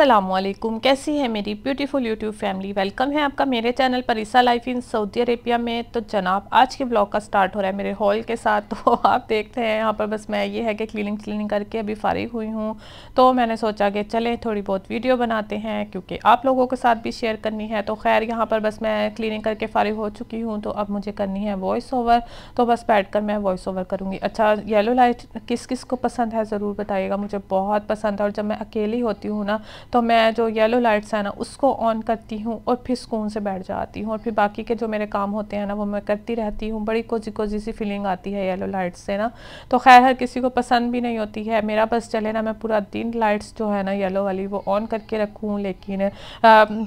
असलम कैसी है मेरी ब्यूटीफुल यूट्यूब फैमिली वेलकम है आपका मेरे channel Parisa life in Saudi Arabia में तो जनाब आज के ब्लॉग का स्टार्ट हो रहा है मेरे हॉल के साथ तो आप देखते हैं यहाँ पर बस मैं ये है कि क्लीनिंग क्लीनिंग करके अभी फ़ारिग हुई हूँ तो मैंने सोचा कि चलें थोड़ी बहुत वीडियो बनाते हैं क्योंकि आप लोगों के साथ भी शेयर करनी है तो खैर यहाँ पर बस मैं क्लीनिंग करके फ़ारिग हो चुकी हूँ तो अब मुझे करनी है वॉइस ओवर तो बस बैठ कर मैं वॉइस ओवर करूँगी अच्छा येलो लाइट किस किस को पसंद है ज़रूर बताइएगा मुझे बहुत पसंद है और जब मैं अकेली होती हूँ ना तो मैं जो येलो लाइट्स है ना उसको ऑन करती हूँ और फिर सुकून से बैठ जाती हूँ और फिर बाकी के जो मेरे काम होते हैं ना वो मैं करती रहती हूँ बड़ी कोजी कोजी सी फीलिंग आती है येलो लाइट्स से ना तो खैर हर किसी को पसंद भी नहीं होती है मेरा बस चले ना मैं पूरा दिन लाइट्स जो है ना येलो वाली वो ऑन करके रखूँ लेकिन आ,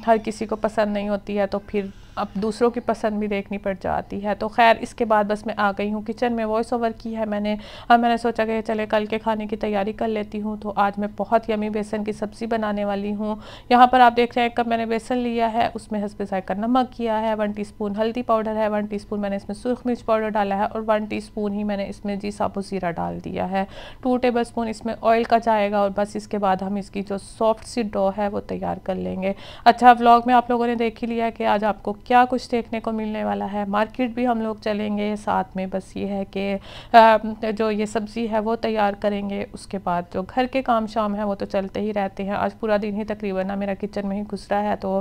हर किसी को पसंद नहीं होती है तो फिर अब दूसरों की पसंद भी देखनी पड़ जाती है तो खैर इसके बाद बस मैं आ गई हूँ किचन में वॉइस ओवर की है मैंने और मैंने सोचा कि चले कल के खाने की तैयारी कर लेती हूँ तो आज मैं बहुत यमी बेसन की सब्ज़ी बनाने वाली हूँ यहाँ पर आप देख रहे हैं कब मैंने बेसन लिया है उसमें हंसपे जायका नमक किया है वन टी हल्दी पाउडर है वन टी मैंने इसमें सुरख मिर्च पाउडर डाला है और वन टी ही मैंने इसमें जी साबु ज़ीरा डाल दिया है टू टेबल स्पून इसमें ऑयल का जाएगा और बस इसके बाद हम इसकी जो सॉफ्ट सी डो है वो तैयार कर लेंगे अच्छा व्लॉग में आप लोगों ने देख ही लिया कि आज आपको क्या कुछ देखने को मिलने वाला है मार्केट भी हम लोग चलेंगे साथ में बस ये है कि जो ये सब्ज़ी है वो तैयार करेंगे उसके बाद जो घर के काम शाम है वो तो चलते ही रहते हैं आज पूरा दिन ही तकरीबन ना मेरा किचन में ही गुजरा है तो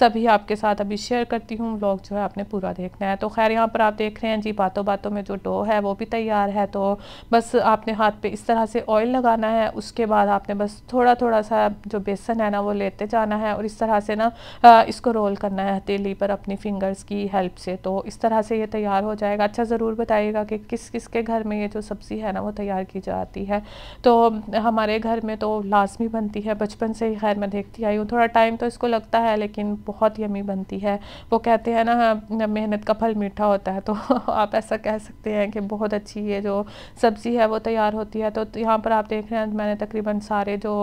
सभी आपके साथ अभी शेयर करती हूँ ब्लॉग जो है आपने पूरा देखना है तो खैर यहाँ पर आप देख रहे हैं जी बातों बातों में जो डो है वो भी तैयार है तो बस आपने हाथ पे इस तरह से ऑयल लगाना है उसके बाद आपने बस थोड़ा थोड़ा सा जो बेसन है ना वो लेते जाना है और इस तरह से ना इसको रोल करना है हथेली पर अपने अपनी फिंगर्स की हेल्प से तो इस तरह से ये तैयार हो जाएगा अच्छा ज़रूर बताइएगा कि किस किस के घर में ये जो सब्ज़ी है ना वो तैयार की जाती है तो हमारे घर में तो लाजमी बनती है बचपन से ही खैर मैं देखती आई हूँ थोड़ा टाइम तो इसको लगता है लेकिन बहुत यमी बनती है वो कहते हैं ना मेहनत का फल मीठा होता है तो आप ऐसा कह सकते हैं कि बहुत अच्छी ये जो सब्ज़ी है वो तैयार होती है तो यहाँ पर आप देख रहे हैं मैंने तकरीबन सारे जो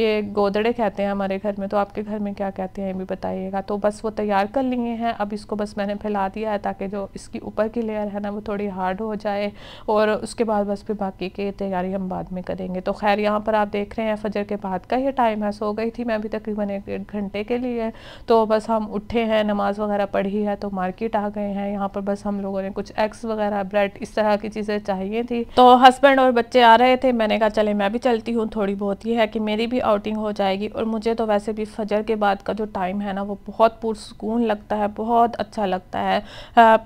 ये गोदड़े कहते हैं हमारे घर में तो आपके घर में क्या कहते हैं ये भी बताइएगा तो बस वो तैयार कर लिए हैं अब इसको बस मैंने फैला दिया है ताकि जो इसकी ऊपर की लेयर है ना वो थोड़ी हार्ड हो जाए और उसके बाद बस फिर बाकी की तैयारी हम बाद में करेंगे तो खैर यहाँ पर आप देख रहे हैं फजर के बाद का ये टाइम है सो गई थी मैं अभी तकरीबन एक डेढ़ घंटे के लिए तो बस हम उठे हैं नमाज़ वगैरह पढ़ी है तो मार्केट आ गए हैं यहाँ पर बस हम लोगों ने कुछ एग्स वगैरह ब्रेड इस तरह की चीज़ें चाहिए थी तो हस्बैंड और बच्चे आ रहे थे मैंने कहा चले मैं भी चलती हूँ थोड़ी बहुत ये है कि मेरी भी आउटिंग हो जाएगी और मुझे तो वैसे भी फजर के बाद का जो टाइम है ना वो बहुत पुरसकून लग लगता है बहुत अच्छा लगता है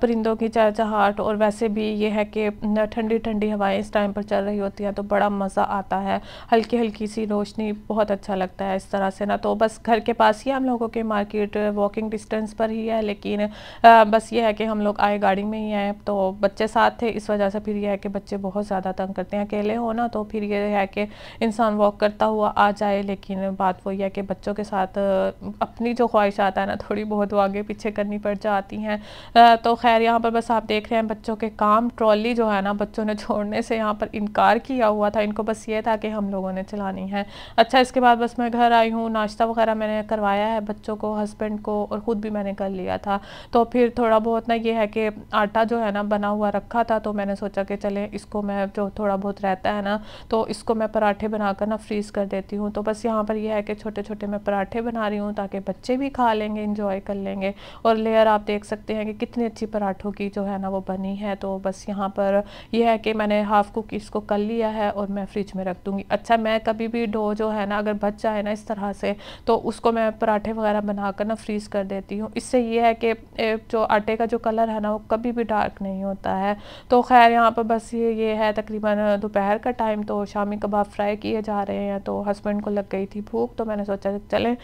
परिंदों की चहचहाट और वैसे भी ये है कि ठंडी ठंडी हवाएं इस टाइम पर चल रही होती हैं तो बड़ा मज़ा आता है हल्की हल्की सी रोशनी बहुत अच्छा लगता है इस तरह से ना तो बस घर के पास ही हम लोगों की मार्केट वॉकिंग डिस्टेंस पर ही है लेकिन बस ये है कि हम लोग आए गाड़ी में ही आए तो बच्चे साथ थे इस वजह से फिर यह है कि बच्चे बहुत ज़्यादा तंग करते हैं अकेले हो ना तो फिर ये है कि इंसान वॉक करता हुआ आ जाए लेकिन बात वही है कि बच्चों के साथ अपनी जो आता है ना थोड़ी बहुत वो आगे पीछे करनी पड़ जाती हैं तो खैर यहाँ पर बस आप देख रहे हैं बच्चों के काम ट्रॉली जो है ना बच्चों ने छोड़ने से यहाँ पर इनकार किया हुआ था इनको बस ये था कि हम लोगों ने चलानी है अच्छा इसके बाद बस मैं घर आई हूँ नाश्ता वगैरह मैंने करवाया है बच्चों को हस्बैंड को और ख़ुद भी मैंने कर लिया था तो फिर थोड़ा बहुत ना ये है कि आटा जो है ना बना हुआ रखा था तो मैंने सोचा कि चले इसको मैं जो थोड़ा बहुत रहता है ना तो इसको मैं पराठे बनाकर ना फ्रीज़ कर देती हूँ तो बस यहाँ पर यह है कि छोटे छोटे मैं पराठे बना रही हूँ ताकि बच्चे भी खा लेंगे इंजॉय कर लेंगे और लेयर आप देख सकते हैं कि कितनी अच्छी पराठों की जो है ना वो बनी है तो बस यहाँ पर यह है कि मैंने हाफ़ कुक इसको कर लिया है और मैं फ्रिज में रख दूँगी अच्छा मैं कभी भी डो जो है ना अगर बच जाए ना इस तरह से तो उसको मैं पराठे वगैरह बनाकर ना फ्रीज़ कर देती हूँ इससे यह है कि जो आटे का जो कलर है ना वो कभी भी डार्क नहीं होता है तो खैर यहाँ पर बस ये ये है तकरीबन दोपहर का टाइम तो शामी कबाब फ्राई किए जा रहे हैं तो हस्बैंड को लग गई थी भूख तो मैंने सोचा चलें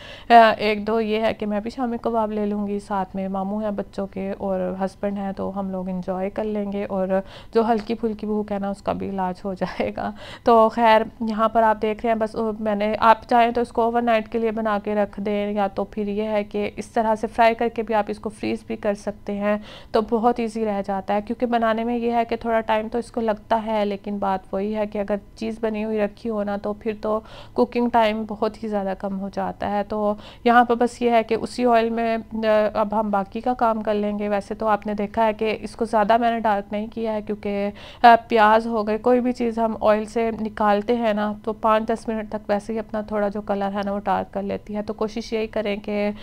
एक दो ये है कि मैं भी शामी कबाब ले लूँगी साथ में मामू हैं बच्चों के और हस्बैंड हैं तो हम लोग इन्जॉय कर लेंगे और जो हल्की फुल्की भूख है ना उसका भी इलाज हो जाएगा तो खैर यहाँ पर आप देख रहे हैं बस मैंने आप चाहें तो इसको ओवरनाइट के लिए बना के रख दें या तो फिर ये है कि इस तरह से फ्राई करके भी आप इसको फ्रीज़ भी कर सकते हैं तो बहुत ईजी रह जाता है क्योंकि बनाने में यह है कि थोड़ा टाइम तो इसको लगता है लेकिन बात वही है कि अगर चीज़ बनी हुई रखी हो ना तो फिर तो कुकिंग टाइम बहुत ही ज़्यादा कम हो जाता है तो यहाँ पर बस ये है कि उसी ऑयल में अब हम बाकी का काम कर लेंगे वैसे तो आपने देखा है कि इसको ज़्यादा मैंने डार्क नहीं किया है क्योंकि प्याज हो गए कोई भी चीज़ हम ऑयल से निकालते हैं ना तो पाँच दस मिनट तक वैसे ही अपना थोड़ा जो कलर है ना वो डार्क कर लेती है तो कोशिश यही करें कि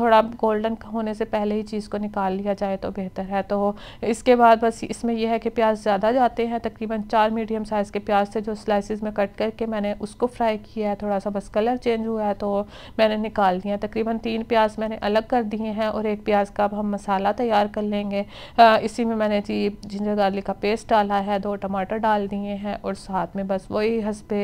थोड़ा गोल्डन होने से पहले ही चीज़ को निकाल लिया जाए तो बेहतर है तो इसके बाद बस इसमें यह है कि प्याज ज़्यादा जाते हैं तकरीबन चार मीडियम साइज़ के प्याज से जो स्लाइसिस में कट करके मैंने उसको फ्राई किया है थोड़ा सा बस कलर चेंज हुआ है तो मैंने निकाल दिया तकरीबन तीन प्याज मैंने अलग कर दिए हैं और एक प्याज का अब हम मसाला तैयार कर लेंगे आ, इसी में मैंने जी जिंजर गार्लिक का पेस्ट डाला है दो टमाटर डाल दिए हैं और साथ में बस वही हंसपे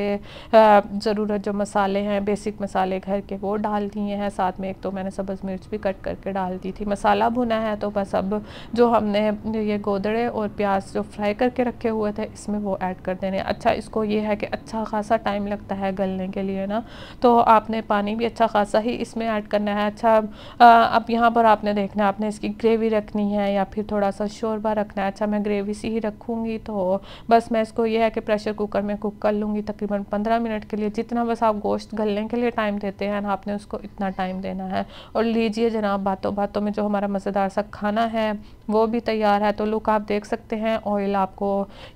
ज़रूरत जो मसाले हैं बेसिक मसाले घर के वो डाल दिए हैं साथ में एक तो मैंने सब्ज़ मिर्च भी कट करके डाल दी थी मसाला भुना है तो बस अब जो हमने ये गोदड़े और प्याज जो फ्राई करके रखे हुए थे इसमें वो ऐड कर देने अच्छा इसको ये है कि अच्छा खासा टाइम लगता है गलने के लिए ना तो आपने पानी भी अच्छा खासा ही इसमें ऐड करना है अच्छा आ, अब यहाँ यहाँ पर आपने देखना है आपने इसकी ग्रेवी रखनी है या फिर थोड़ा सा शोरबा रखना है अच्छा मैं ग्रेवी सी ही रखूँगी तो बस मैं इसको ये है कि प्रेशर कुकर में कुक कर लूँगी तकरीबन पंद्रह मिनट के लिए जितना बस आप गोश्त गलने के लिए टाइम देते हैं ना आपने उसको इतना टाइम देना है और लीजिए जनाब बातों बातों में जो हमारा मज़ेदार सा खाना है वो भी तैयार है तो लुक आप देख सकते हैं ऑयल आपको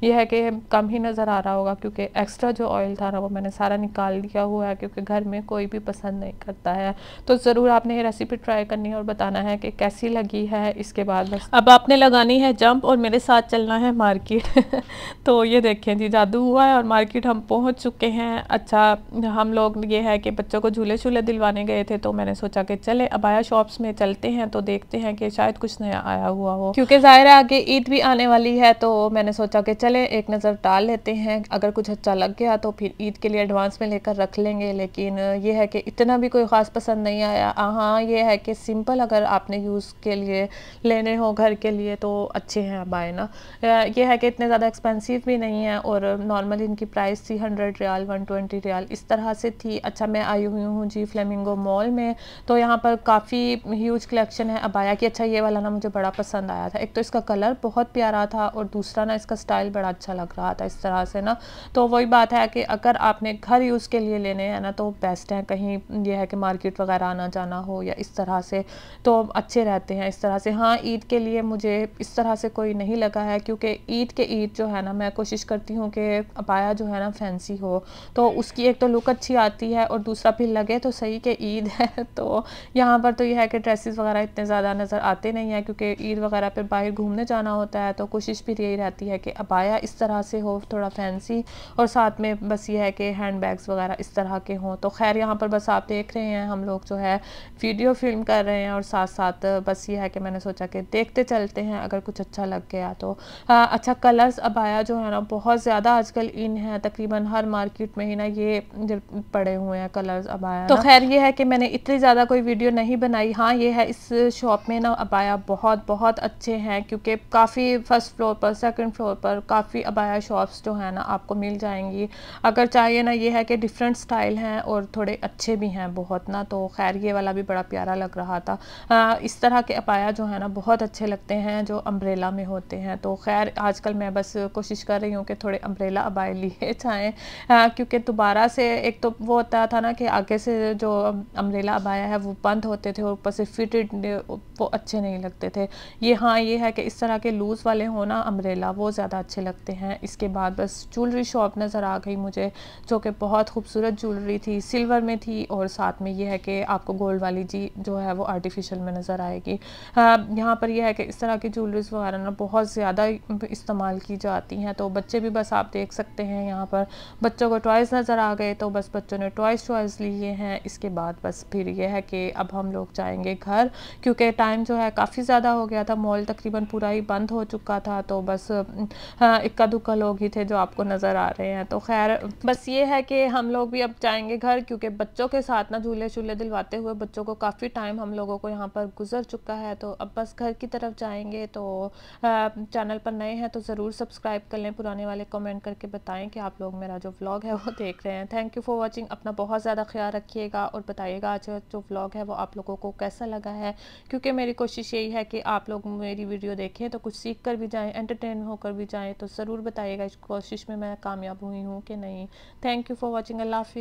यह है कि कम ही नज़र आ रहा होगा क्योंकि एक्स्ट्रा जो ऑयल था ना वो मैंने सारा निकाल दिया हुआ है क्योंकि घर में कोई भी पसंद नहीं करता है तो ज़रूर आपने ये रेसिपी ट्राई करनी है और बताना है कि कैसी लगी है इसके बाद बस अब आपने लगानी है जंप और मेरे साथ चलना है मार्केट तो ये देखें जी जादू हुआ है और मार्केट हम पहुंच चुके हैं अच्छा हम लोग ये है कि बच्चों को झूले झूले दिलवाने गए थे तो मैंने सोचा कि चले आया शॉप्स में चलते हैं तो देखते हैं कि शायद कुछ नया आया हुआ हो क्योंकि ज़ाहिर है आगे ईद भी आने वाली है तो मैंने सोचा कि चले एक नज़र डाल लेते हैं अगर कुछ अच्छा लग गया तो फिर ईद के लिए एडवांस में लेकर रख लेंगे लेकिन ये है कि इतना भी कोई ख़ास पसंद नहीं आया हाँ ये है कि सिंपल अगर आपने यूज़ के लिए लेने हो घर के लिए तो अच्छे हैं बाय ना ये है कि इतने ज़्यादा एक्सपेंसिव भी नहीं है और नॉर्मल इनकी प्राइस थी hundred riyal one twenty riyal इस तरह से थी अच्छा मैं आई हुई हूँ जी फ्लेमिंगो मॉल में तो यहाँ पर काफ़ी ह्यूज कलेक्शन है अबाया कि अच्छा ये वाला ना मुझे बड़ा पसंद आया था एक तो इसका कलर बहुत प्यारा था और दूसरा ना इसका स्टाइल बड़ा अच्छा लग रहा था इस तरह से ना तो वही बात है कि अगर आपने घर यूज़ के लिए लेने हैं ना तो बेस्ट हैं कहीं ये है कि मार्केट वगैरह आना जाना हो या इस तरह से तो अच्छे रहते हैं इस तरह से हाँ ईद के लिए मुझे इस तरह से कोई नहीं लगा है क्योंकि ईद के ईद जो है ना मैं कोशिश करती हूँ कि अपाया जो है ना फैंसी हो तो उसकी एक तो लुक अच्छी आती है और दूसरा फिर लगे तो सही कि ईद है तो यहाँ पर तो यह है कि ड्रेसेस वगैरह इतने ज़्यादा नज़र आते नहीं हैं क्योंकि ईद वगैरह पर बाहर घूमने जाना होता है तो कोशिश भी यही रहती है कि अपाया इस तरह से हो थोड़ा फैंसी और साथ में बस ये है कि हैंड बैग्स वगैरह इस तरह के हों तो खैर यहाँ पर बस आप देख रहे हैं हम लोग जो है वीडियो फिल्म कर रहे हैं और साथ साथ बस ये है कि मैंने सोचा कि देखते चलते हैं अगर कुछ अच्छा लग गया तो आ, हाँ, अच्छा कलर्स अबाया जो है ना बहुत ज़्यादा आजकल इन है तकरीबन हर मार्केट में ही ना ये पड़े हुए हैं कलर्स अबाया तो खैर ये है कि मैंने इतनी ज़्यादा कोई वीडियो नहीं बनाई हाँ ये है इस शॉप में ना अबाया बहुत बहुत अच्छे हैं क्योंकि काफ़ी फर्स्ट फ्लोर पर सेकंड फ्लोर पर काफ़ी अबाया शॉप्स जो है ना आपको मिल जाएंगी अगर चाहिए ना ये है कि डिफरेंट स्टाइल हैं और थोड़े अच्छे भी हैं बहुत ना तो खैर ये वाला भी बड़ा प्यारा लग रहा था आ, इस तरह के अपाया जो है ना बहुत अच्छे लगते हैं जो अम्ब्रेला में होते हैं तो खैर आजकल मैं बस कोशिश कर रही हूँ कि थोड़े अम्ब्रेला अबाए लिए जाएँ क्योंकि दोबारा से एक तो वो होता था ना कि आगे से जो अम्ब्रेला अबाया है वो बंद होते थे और ऊपर से फिटेड वो अच्छे नहीं लगते थे ये हाँ ये है कि इस तरह के लूज़ वाले हो ना अम्ब्रेला वो ज़्यादा अच्छे लगते हैं इसके बाद बस ज्वेलरी शॉप नज़र आ गई मुझे जो कि बहुत खूबसूरत ज्वेलरी थी सिल्वर में थी और साथ में ये है कि आपको गोल्ड वाली जी जो है वो आर्टिफिशल आर्टिफिशियल में नज़र आएगी हाँ, यहाँ पर यह है कि इस तरह की ज्वेलरीज वगैरह ना बहुत ज़्यादा इस्तेमाल की जाती हैं तो बच्चे भी बस आप देख सकते हैं यहाँ पर बच्चों को टॉयज़ नज़र आ गए तो बस बच्चों ने टॉयज़ चॉइस लिए हैं इसके बाद बस फिर यह है कि अब हम लोग जाएंगे घर क्योंकि टाइम जो है काफ़ी ज़्यादा हो गया था मॉल तकरीबन पूरा ही बंद हो चुका था तो बस हाँ, इक्का दुक्का लोग ही थे जो आपको नज़र आ रहे हैं तो खैर बस ये है कि हम लोग भी अब जाएंगे घर क्योंकि बच्चों के साथ ना झूले झूले दिलवाते हुए बच्चों को काफ़ी टाइम हम लोगों को यहाँ पर गुजर चुका है तो अब बस घर की तरफ जाएंगे तो चैनल पर नए हैं तो ज़रूर सब्सक्राइब कर लें पुराने वाले कमेंट करके बताएं कि आप लोग मेरा जो व्लॉग है वो देख रहे हैं थैंक यू फॉर वॉचिंग अपना बहुत ज़्यादा ख्याल रखिएगा और बताइएगा आज जो व्लॉग है वो आप लोगों को कैसा लगा है क्योंकि मेरी कोशिश यही है कि आप लोग मेरी वीडियो देखें तो कुछ सीख कर भी जाएँ एंटरटेन होकर भी जाएँ तो ज़रूर बताइएगा इस कोशिश में मैं कामयाब हुई हूँ कि नहीं thank you for watching Allah